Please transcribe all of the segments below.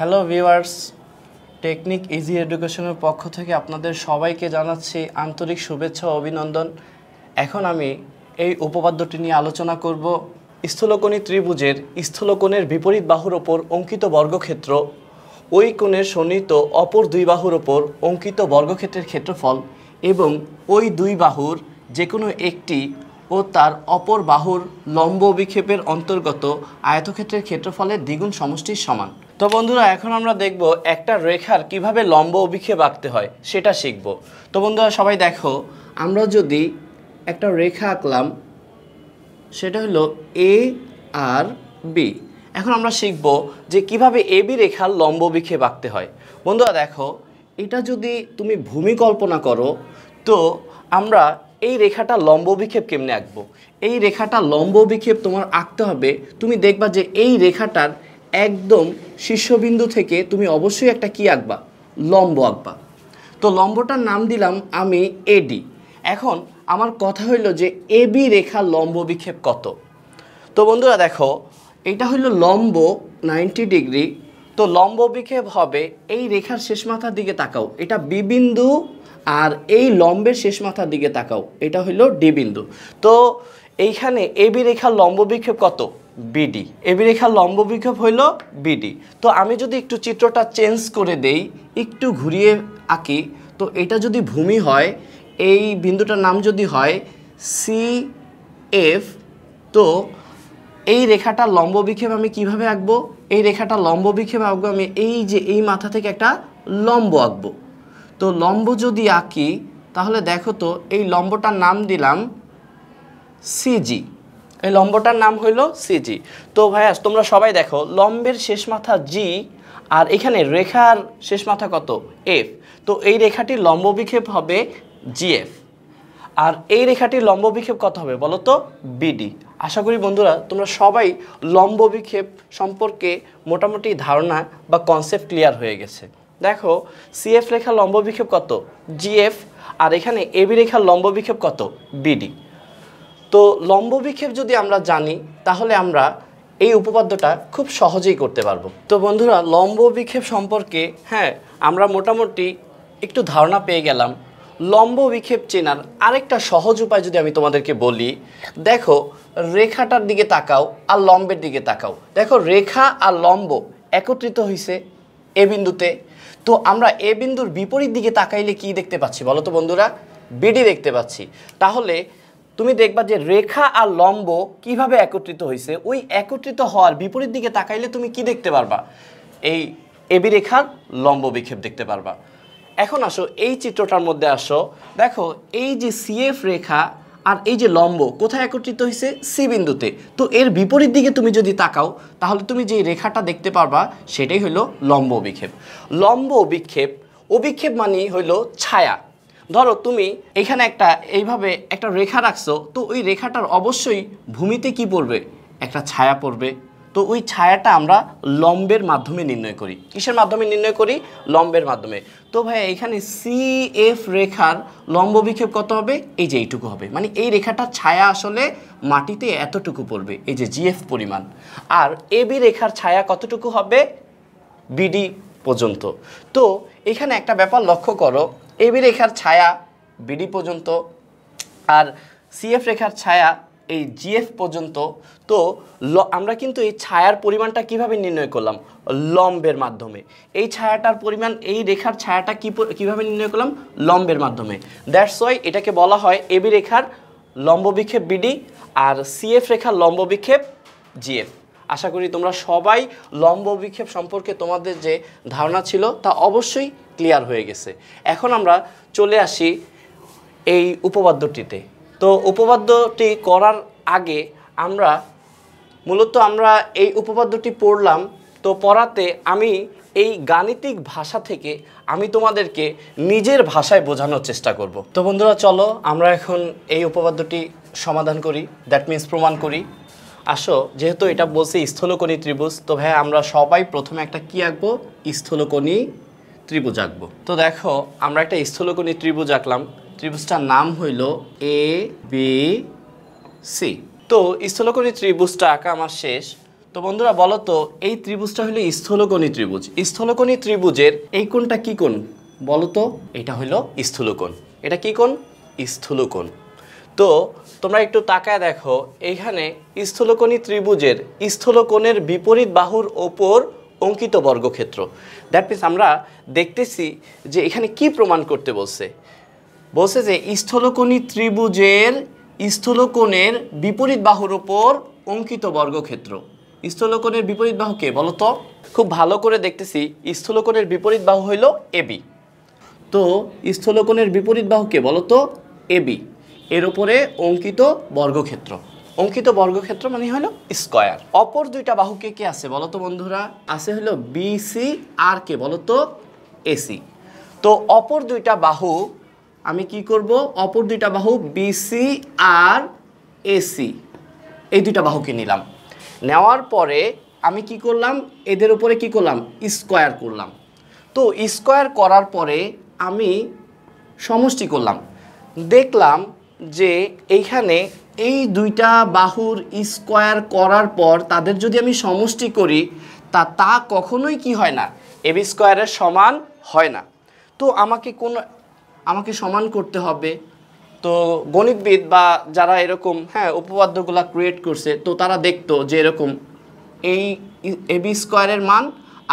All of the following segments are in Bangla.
হ্যালো ভিউয়ার্স টেকনিক ইজি এডুকেশনের পক্ষ থেকে আপনাদের সবাইকে জানাচ্ছি আন্তরিক শুভেচ্ছা ও অভিনন্দন এখন আমি এই উপপাদ্যটি নিয়ে আলোচনা করব স্থূলকোণী ত্রিভুজের স্থূলকোণের বিপরীত বাহুর ওপর অঙ্কিত বর্গক্ষেত্র ওই কোণের সন্নিহিত অপর দুই বাহুর ওপর অঙ্কিত বর্গক্ষেত্রের ক্ষেত্রফল এবং ওই দুই বাহুর যে কোনো একটি ও তার অপর বাহুর লম্ব বিক্ষেপের অন্তর্গত আয়তক্ষেত্রের ক্ষেত্রফলের দ্বিগুণ সমষ্টির সমান তো বন্ধুরা এখন আমরা দেখব একটা রেখার কিভাবে লম্ব অভিক্ষেপ আঁকতে হয় সেটা শিখব তো বন্ধুরা সবাই দেখো আমরা যদি একটা রেখা আঁকলাম সেটা হলো এ আর বি এখন আমরা শিখব যে কিভাবে এ বি রেখার লম্ব বিক্ষেপ আঁকতে হয় বন্ধুরা দেখো এটা যদি তুমি ভূমি কল্পনা করো তো আমরা এই রেখাটা লম্ব বিক্ষেপ কেমনে আঁকবো এই রেখাটা লম্ব বিক্ষেপ তোমার আঁকতে হবে তুমি দেখবা যে এই রেখাটার একদম শীর্ষবিন্দু থেকে তুমি অবশ্যই একটা কি আঁকবা লম্ব আঁকবা তো লম্বটার নাম দিলাম আমি এডি এখন আমার কথা হইল যে এবি রেখা লম্ব বিক্ষেপ কত তো বন্ধুরা দেখো এটা হইল লম্ব নাইনটি ডিগ্রি তো লম্ব বিক্ষেপ হবে এই রেখার শেষ মাথার দিকে তাকাও এটা বিবিন্দু আর এই লম্বের শেষ মাথার দিকে তাকাও এটা হইল ডি বিন্দু তো এইখানে এবি রেখার লম্ব বিক্ষেপ কত বিডি এবি রেখার লম্ব বিক্ষেপ হইল বিডি তো আমি যদি একটু চিত্রটা চেঞ্জ করে দেই একটু ঘুরিয়ে আঁকি তো এটা যদি ভূমি হয় এই বিন্দুটার নাম যদি হয় সি এফ তো এই রেখাটা লম্ব বিক্ষেপ আমি কিভাবে আঁকবো এই রেখাটা লম্ব বিক্ষেপ আঁকবো আমি এই যে এই মাথা থেকে একটা লম্ব আঁকবো তো লম্ব যদি আঁকি তাহলে দেখো তো এই লম্বটার নাম দিলাম সিজি এই লম্বটার নাম হইল সিজি তো ভাইয়াস তোমরা সবাই দেখো লম্বের শেষ মাথা জি আর এখানে রেখার শেষ মাথা কত এফ তো এই রেখাটি লম্ব বিক্ষেপ হবে জিএফ আর এই রেখাটির লম্ব বিক্ষেপ কত হবে বলো তো বিডি আশা করি বন্ধুরা তোমরা সবাই লম্ব বিক্ষেপ সম্পর্কে মোটামুটি ধারণা বা কনসেপ্ট ক্লিয়ার হয়ে গেছে দেখো সিএফ রেখার লম্ব বিক্ষেপ কত জিএফ আর এখানে এবি রেখার লম্ব বিক্ষেপ কত বিডি তো লম্ব বিক্ষেপ যদি আমরা জানি তাহলে আমরা এই উপপাদ্যটা খুব সহজেই করতে পারবো তো বন্ধুরা লম্ব বিক্ষেপ সম্পর্কে হ্যাঁ আমরা মোটামুটি একটু ধারণা পেয়ে গেলাম লম্ব বিক্ষেপ চেনার আরেকটা সহজ উপায় যদি আমি তোমাদেরকে বলি দেখো রেখাটার দিকে তাকাও আর লম্বের দিকে তাকাও দেখো রেখা আর লম্ব একত্রিত হয়েছে এ বিন্দুতে তো আমরা এ বিন্দুর বিপরীত দিকে তাকাইলে কি দেখতে পাচ্ছি বলো তো বন্ধুরা বিডি দেখতে পাচ্ছি তাহলে তুমি দেখবা যে রেখা আর লম্ব কিভাবে একত্রিত হয়েছে ওই একত্রিত হওয়ার বিপরীত দিকে তাকাইলে তুমি কি দেখতে পারবা এই এবি রেখার লম্ব বিক্ষেপ দেখতে পারবা এখন আসো এই চিত্রটার মধ্যে আসো দেখো এই যে সিএফ রেখা আর এই যে লম্ব কোথায় একত্রিত হয়েছে সি বিন্দুতে তো এর বিপরীত দিকে তুমি যদি তাকাও তাহলে তুমি যে রেখাটা দেখতে পারবা সেটাই হলো লম্ব অভিক্ষেপ লম্ব অভিক্ষেপ অভিক্ষেপ মানে হইল ছায়া ধরো তুমি এখানে একটা এইভাবে একটা রেখা রাখছো তো ওই রেখাটার অবশ্যই ভূমিতে কি পড়বে একটা ছায়া পড়বে তো ওই ছায়াটা আমরা লম্বের মাধ্যমে নির্ণয় করি কিসের মাধ্যমে নির্ণয় করি লম্বের মাধ্যমে তো ভাই এখানে সি এফ রেখার লম্ব বিক্ষেপ কত হবে এই যে এইটুকু হবে মানে এই রেখাটা ছায়া আসলে মাটিতে এতটুকু পড়বে এই যে জিএফ পরিমাণ আর এ বি রেখার ছায়া কতটুকু হবে বিডি পর্যন্ত তো এখানে একটা ব্যাপার লক্ষ্য করো এ বি রেখার ছায়া বিডি পর্যন্ত আর সিএফ রেখার ছায়া এই জিএফ পর্যন্ত তো আমরা কিন্তু এই ছায়ার পরিমাণটা কিভাবে নির্ণয় করলাম লম্বের মাধ্যমে এই ছায়াটার পরিমাণ এই রেখার ছায়াটা কী কীভাবে নির্ণয় করলাম লম্বের মাধ্যমে দ্যাটস ওয়াই এটাকে বলা হয় এবি রেখার লম্ববিক্ষেপ বিডি আর সিএফ রেখার লম্ববিক্ষেপ জিএফ আশা করি তোমরা সবাই লম্ব বিক্ষেপ সম্পর্কে তোমাদের যে ধারণা ছিল তা অবশ্যই ক্লিয়ার হয়ে গেছে এখন আমরা চলে আসি এই উপপাদ্যটিতে তো উপপাদ্যটি করার আগে আমরা মূলত আমরা এই উপপাদ্যটি পড়লাম তো পড়াতে আমি এই গাণিতিক ভাষা থেকে আমি তোমাদেরকে নিজের ভাষায় বোঝানোর চেষ্টা করব তো বন্ধুরা চলো আমরা এখন এই উপপাদ্যটি সমাধান করি দ্যাট মিন্স প্রমাণ করি আসো যেহেতু এটা বলছে স্থলকণি ত্রিভুজ তো ভাই আমরা সবাই প্রথমে একটা কী আঁকবো স্থলকণি ত্রিভুজ আঁকবো তো দেখো আমরা একটা স্থলকণি ত্রিভুজ আঁকলাম ত্রিভুজটার নাম হইল এ বি সি তো স্থলকণী ত্রিভুজটা আঁকা আমার শেষ তো বন্ধুরা বলো তো এই ত্রিভুজটা হলো স্থলকণী ত্রিভুজ স্থলকণী ত্রিভুজের এই কোণটা কী কোণ বলো তো এটা হইল স্থূলকোণ এটা কী কোণ স্থূলকোণ তো তোমরা একটু তাকায় দেখো এইখানে স্থূলকোণী ত্রিভুজের স্থূলকোণের বিপরীত বাহুর ওপর অঙ্কিত বর্গক্ষেত্র দ্যাট মিনস আমরা দেখতেছি যে এখানে কি প্রমাণ করতে বলছে বলছে যে স্থলকোণী ত্রিভুজের স্থলকোণের বিপরীত বাহুর ওপর অঙ্কিত বর্গক্ষেত্র স্থলকোণের বিপরীত বাহুকে বলতো খুব ভালো করে দেখতেছি স্থলকোণের বিপরীত বাহু হইল এবি তো স্থলকোণের বিপরীত বাহুকে বলতো এবি এর ওপরে অঙ্কিত বর্গক্ষেত্র অঙ্কিত বর্গক্ষেত্র মানে হলো স্কয়ার অপর দুইটা বাহুকে কে আছে বলতো বন্ধুরা আছে হলো বিসি আর কে বলতো এসি তো অপর দুইটা বাহু আমি কি করব অপর দুইটা বাহু বিসি আর এসি এই দুইটা বাহুকে নিলাম নেওয়ার পরে আমি কি করলাম এদের উপরে কি করলাম স্কোয়ার করলাম তো স্কোয়ার করার পরে আমি সমষ্টি করলাম দেখলাম যে এইখানে এই দুইটা বাহুর স্কোয়ার করার পর তাদের যদি আমি সমষ্টি করি তা তা কখনোই কি হয় না এবি স্কোয়ারের সমান হয় না তো আমাকে কোনো আমাকে সমান করতে হবে তো গণিতবিদ বা যারা এরকম হ্যাঁ উপপাদ্যগুলো ক্রিয়েট করছে তো তারা দেখতো যে এরকম এই এ বি স্কোয়ারের মান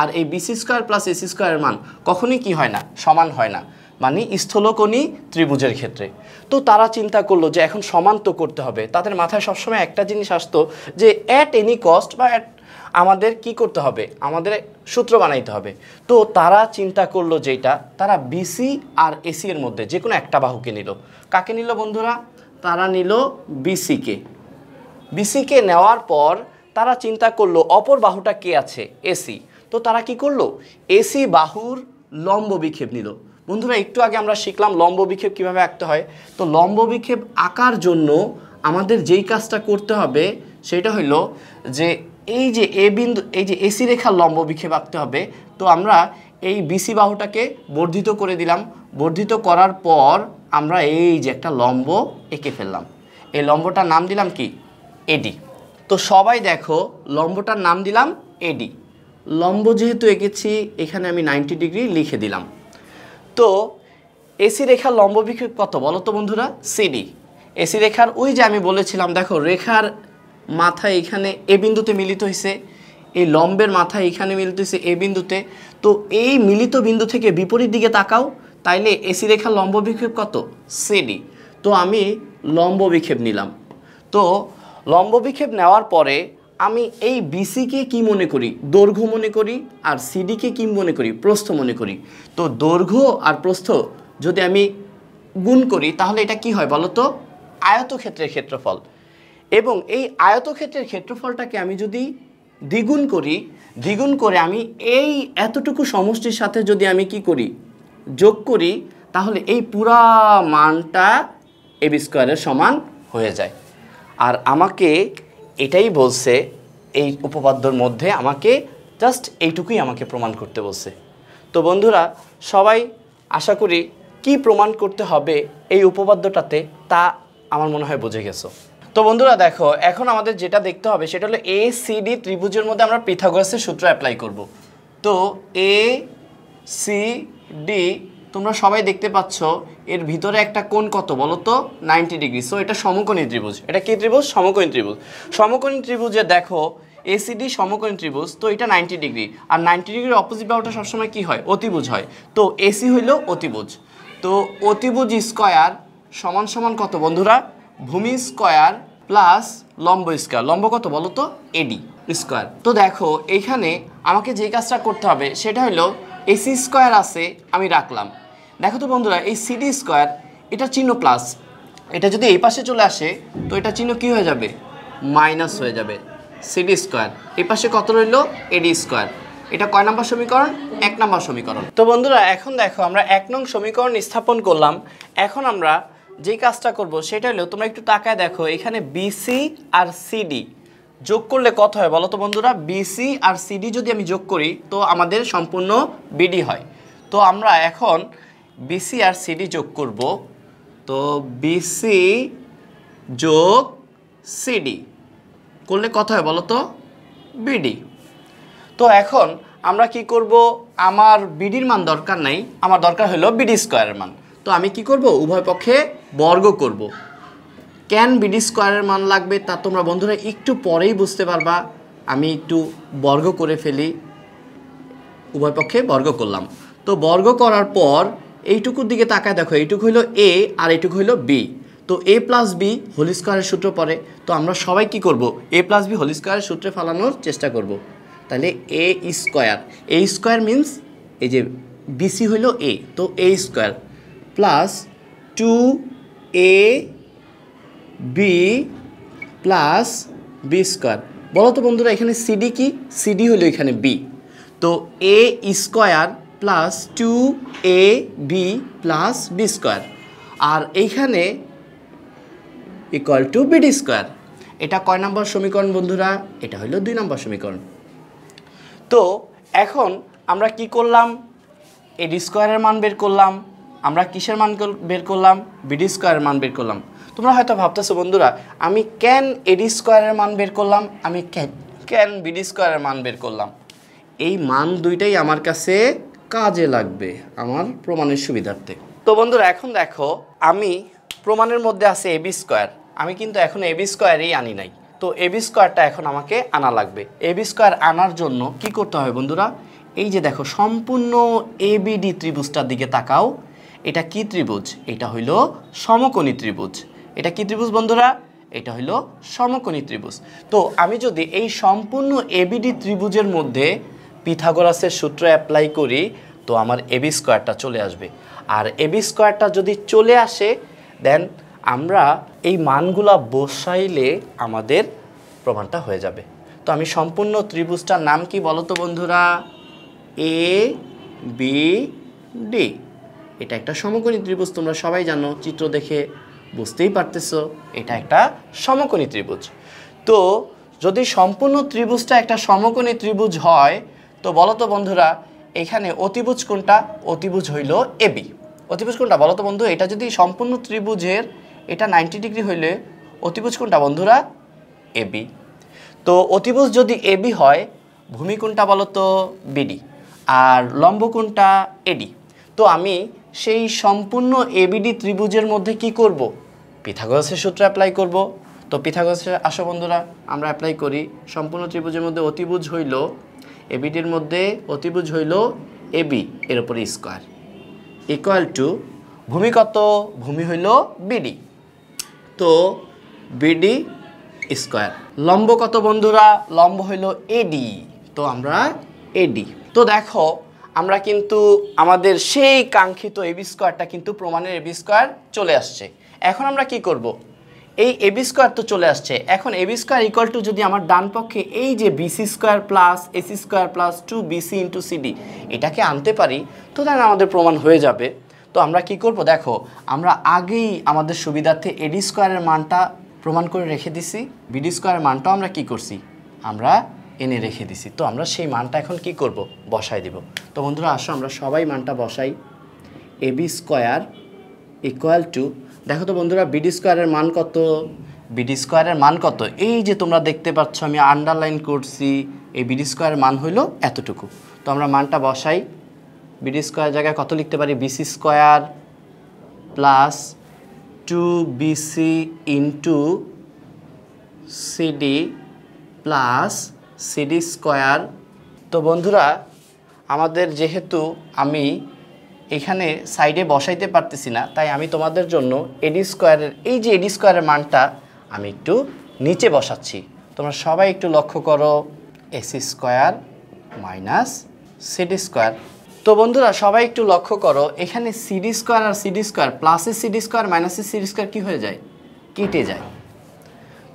আর এই বিসি স্কোয়ার প্লাস এসি স্কোয়ারের মান কখনই কি হয় না সমান হয় না মানে স্থলকণি ত্রিভুজের ক্ষেত্রে তো তারা চিন্তা করলো যে এখন সমান তো করতে হবে তাদের মাথায় সবসময় একটা জিনিস আসতো যে অ্যাট এনি কস্ট বা অ্যাট আমাদের কি করতে হবে আমাদের সূত্র বানাইতে হবে তো তারা চিন্তা করলো যেটা তারা বিসি আর এসি এর মধ্যে যে কোনো একটা বাহুকে নিল কাকে নিল বন্ধুরা তারা নিল বিসিকে বিসিকে নেওয়ার পর তারা চিন্তা করলো অপর বাহুটা কে আছে এসি তো তারা কি করলো এসি বাহুর লম্ব বিক্ষেপ নিল বন্ধুরা একটু আগে আমরা শিখলাম লম্ব বিক্ষেপ কীভাবে আঁকতে হয় তো লম্ব বিক্ষেপ আঁকার জন্য আমাদের যেই কাজটা করতে হবে সেটা হলো যে এই যে এ বিন্দু এই যে এসি রেখার লম্ব বিক্ষেপ আঁকতে হবে তো আমরা এই বিসি বাহুটাকে বর্ধিত করে দিলাম বর্ধিত করার পর আমরা এই যে একটা লম্ব এঁকে ফেললাম এই লম্বটার নাম দিলাম কি এডি তো সবাই দেখো লম্বটার নাম দিলাম এডি লম্ব যেহেতু এঁকেছি এখানে আমি নাইনটি ডিগ্রি লিখে দিলাম তো এসি রেখার লম্ব বিক্ষেপ কত বলো তো বন্ধুরা সিডি এসি রেখার ওই যে আমি বলেছিলাম দেখো রেখার মাথা এখানে এ বিন্দুতে মিলিত হয়েছে এই লম্বের মাথা এখানে মিলিত হয়েছে এ বিন্দুতে তো এই মিলিত বিন্দু থেকে বিপরীত দিকে তাকাও তাইলে এসি রেখা লম্ব বিক্ষেপ কত সেডি তো আমি লম্ব বিক্ষেপ নিলাম তো লম্ব বিক্ষেপ নেওয়ার পরে আমি এই বিসিকে কি মনে করি দৈর্ঘ্য মনে করি আর সিডিকে কি মনে করি প্রস্থ মনে করি তো দৈর্ঘ্য আর প্রস্থ যদি আমি গুণ করি তাহলে এটা কি হয় বলো তো আয়তক্ষেত্রের ক্ষেত্রফল এবং এই আয়তক্ষেত্রের ক্ষেত্রফলটাকে আমি যদি দ্বিগুণ করি দ্বিগুণ করে আমি এই এতটুকু সমষ্টির সাথে যদি আমি কি করি যোগ করি তাহলে এই পুরা মানটা এবি স্কোয়ারের সমান হয়ে যায় আর আমাকে এটাই বলছে এই উপপাদ্যর মধ্যে আমাকে জাস্ট এইটুকুই আমাকে প্রমাণ করতে বলছে তো বন্ধুরা সবাই আশা করি কি প্রমাণ করতে হবে এই উপপাদ্যটাতে তা আমার মনে হয় বুঝে গেছো তো বন্ধুরা দেখো এখন আমাদের যেটা দেখতে হবে সেটা হলো এ ডি ত্রিভুজের মধ্যে আমরা পিথাগোরাসের সূত্র অ্যাপ্লাই করব তো এ সি ডি তোমরা সবাই দেখতে পাচ্ছ এর ভিতরে একটা কোণ কত বলো তো নাইনটি ডিগ্রি সো এটা সমকোণী ত্রিভুজ এটা কি ত্রিভুজ সমকোণী ত্রিভুজ সমকোণী ত্রিভুজে দেখো এসিডি সমকোণী ত্রিভুজ তো এটা নাইনটি ডিগ্রি আর নাইনটি ডিগ্রির অপোজিট ব্যাপারটা সবসময় কি হয় অতিভুজ হয় তো এসি হইল অতিভুজ তো অতিভুজ স্কয়ার সমান সমান কত বন্ধুরা ভূমি স্কয়ার প্লাস লম্ব স্কয়ার লম্ব কত বলো তো এডি স্কয়ার তো দেখো এখানে আমাকে যে কাজটা করতে হবে সেটা হলো এসি সি স্কয়ার আছে আমি রাখলাম দেখো তো বন্ধুরা এই সিডি স্কয়ার এটা চিহ্ন প্লাস এটা যদি এই পাশে চলে আসে তো এটা চিহ্ন কি হয়ে যাবে মাইনাস হয়ে যাবে সিডি স্কোয়ার এই পাশে কত রইল এডি স্কোয়ার এটা কয় নম্বর সমীকরণ এক নম্বর সমীকরণ তো বন্ধুরা এখন দেখো আমরা এক নং সমীকরণ স্থাপন করলাম এখন আমরা যেই কাজটা করব সেটা হলো তোমরা একটু তাকায় দেখো এখানে বিসি আর সিডি যোগ করলে কত হয় বলো তো বন্ধুরা বিসি আর সিডি যদি আমি যোগ করি তো আমাদের সম্পূর্ণ বিডি হয় তো আমরা এখন বিসি আর সিডি যোগ করব তো বিসি যোগ সিডি করলে কত হয় বলো তো বিডি তো এখন আমরা কি করব আমার বিডির মান দরকার নাই আমার দরকার হলো বিডি স্কোয়ারের মান তো আমি কি করব উভয় পক্ষে বর্গ করব। ক্যান বিডি স্কোয়ারের মান লাগবে তা তোমরা বন্ধুরা একটু পরেই বুঝতে পারবা আমি একটু বর্গ করে ফেলি উভয় পক্ষে বর্গ করলাম তো বর্গ করার পর এইটুকুর দিকে তাকায় দেখো এইটুকু হইলো এ আর এইটুকু হইলো বি তো এ প্লাস বি হোল স্কোয়ারের সূত্র পরে তো আমরা সবাই কি করব এ প্লাস বি হোল স্কোয়ারের সূত্রে ফালানোর চেষ্টা করব তাহলে A square A square means এই যে বিসি হইল এ তো A square plus two A B plus B square বলো তো বন্ধুরা এখানে সিডি কি সিডি হলো এখানে বি তো A square plus two A B plus B square আর এইখানে ইকুয়াল টু বিডি স্কোয়ার এটা কয় নম্বর সমীকরণ বন্ধুরা এটা হলো দুই নম্বর সমীকরণ তো এখন আমরা কি করলাম এডি স্কোয়ারের মান বের করলাম আমরা কিসের মান বের করলাম বিডি স্কোয়ারের মান বের করলাম তোমরা হয়তো ভাবতেছো বন্ধুরা আমি ক্যান এডি স্কোয়ারের মান বের করলাম আমি ক্যান ক্যান বিডি স্কোয়ারের মান বের করলাম এই মান দুইটাই আমার কাছে কাজে লাগবে আমার প্রমাণের সুবিধার্থে তো বন্ধুরা এখন দেখো আমি প্রমাণের মধ্যে আছে এবি স্কোয়ার আমি কিন্তু এখন এবি স্কোয়ারেই আনি নাই তো এবি স্কোয়ারটা এখন আমাকে আনা লাগবে এবি স্কোয়ার আনার জন্য কি করতে হবে বন্ধুরা এই যে দেখো সম্পূর্ণ এবিডি ত্রিভুজটার দিকে তাকাও এটা কি ত্রিভুজ এটা হইল সমকোণী ত্রিভুজ এটা কি ত্রিভুজ বন্ধুরা এটা হইল সমকোণী ত্রিভুজ তো আমি যদি এই সম্পূর্ণ এবিডি ত্রিভুজের মধ্যে পিথাগোরাসের সূত্র অ্যাপ্লাই করি তো আমার এবি স্কোয়ারটা চলে আসবে আর এবি স্কোয়ারটা যদি চলে আসে দেন আমরা এই মানগুলা বসাইলে আমাদের প্রমাণটা হয়ে যাবে তো আমি সম্পূর্ণ ত্রিভুজটার নাম কি বলতো বন্ধুরা এ বি ডি এটা একটা সমকোণী ত্রিভুজ তোমরা সবাই জানো চিত্র দেখে বুঝতেই পারতেছো এটা একটা সমকোণী ত্রিভুজ তো যদি সম্পূর্ণ ত্রিভুজটা একটা সমকোণী ত্রিভুজ হয় তো বলো তো বন্ধুরা এখানে অতিভুজ কোনটা অতিভুজ হইল এবি অতিভুজ কোনটা বলো তো বন্ধু এটা যদি সম্পূর্ণ ত্রিভুজের এটা নাইনটি ডিগ্রি হইলে অতিভুজ কোনটা বন্ধুরা এবি তো অতিভুজ যদি এবি হয় ভূমি কোনটা বিডি আর লম্ব কোনটা এডি তো আমি সেই সম্পূর্ণ এবিডি ত্রিভুজের মধ্যে কি করব। পিথাগরাসের সূত্র অ্যাপ্লাই করব। তো পিথাগরাসের আসো বন্ধুরা আমরা অ্যাপ্লাই করি সম্পূর্ণ ত্রিভুজের মধ্যে অতিভুজ হইল এবিডির মধ্যে অতিভুজ হইল এবি এর উপরে স্কোয়ার ইকুয়াল টু ভূমি কত ভূমি হইল বিডি তো বিডি স্কোয়ার লম্ব কত বন্ধুরা লম্ব হইল এডি তো আমরা এডি তো দেখো আমরা কিন্তু আমাদের সেই কাঙ্ক্ষিত এবি স্কোয়ারটা কিন্তু প্রমাণের এবি স্কোয়ার চলে আসছে এখন আমরা কি করব। এই এবি স্কোয়ার তো চলে আসছে এখন এবি স্কোয়ার ইকুয়াল টু যদি আমার ডান পক্ষে এই যে BC square plus AC square plus two BC into CD এটাকে আনতে পারি তো তাহলে আমাদের প্রমাণ হয়ে যাবে তো আমরা কি করব দেখো আমরা আগেই আমাদের সুবিধার্থে এডি স্কোয়ারের মানটা প্রমাণ করে রেখে দিছি বিডি স্কোয়ারের মানটাও আমরা কি করছি আমরা এনে রেখে দিছি তো আমরা সেই মানটা এখন কি করব বসাই দিব তো বন্ধুরা আসো আমরা সবাই মানটা বসাই এবি স্কোয়ার ইকুয়াল টু দেখো তো বন্ধুরা বিডি স্কোয়ারের মান কত বিডি স্কোয়ারের মান কত এই যে তোমরা দেখতে পাচ্ছ আমি আন্ডারলাইন করছি এই বিডি স্কোয়ারের মান হইল এতটুকু তো আমরা মানটা বসাই বিডি স্কোয়ার জায়গায় কত লিখতে পারি BC square plus two BC into CD plus CD square তো বন্ধুরা আমাদের যেহেতু আমি এখানে সাইডে বসাইতে পারতেছি না তাই আমি তোমাদের জন্য এডি স্কোয়ারের এই যে এডি স্কোয়ারের মানটা আমি একটু নিচে বসাচ্ছি তোমরা সবাই একটু লক্ষ্য করো AC square minus CD square তো বন্ধুরা সবাই একটু লক্ষ্য করো এখানে সিডি স্কোয়ার আর সিডি স্কোয়ার প্লাসে সিডি স্কোয়ার মাইনাসে সিডি স্কোয়ার কী হয়ে যায় কেটে যায়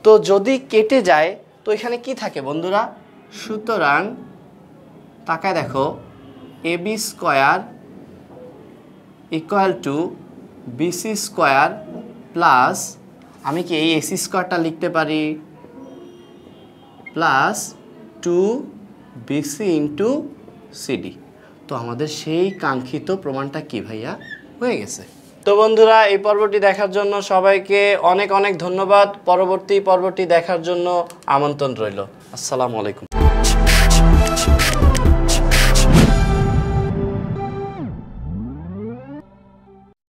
তো যদি কেটে যায় তো এখানে কি থাকে বন্ধুরা সুতরাং তাকায় দেখো A B square equal to BC square plus আমি কি এই এসি স্কোয়ারটা লিখতে পারি plus two BC into CD তো আমাদের সেই কাঙ্ক্ষিত প্রমাণটা কি ভাইয়া হয়ে গেছে তো বন্ধুরা এই পর্বটি দেখার জন্য সবাইকে অনেক অনেক ধন্যবাদ পরবর্তী পর্বটি দেখার জন্য আমন্ত্রণ রইল আসসালামু আলাইকুম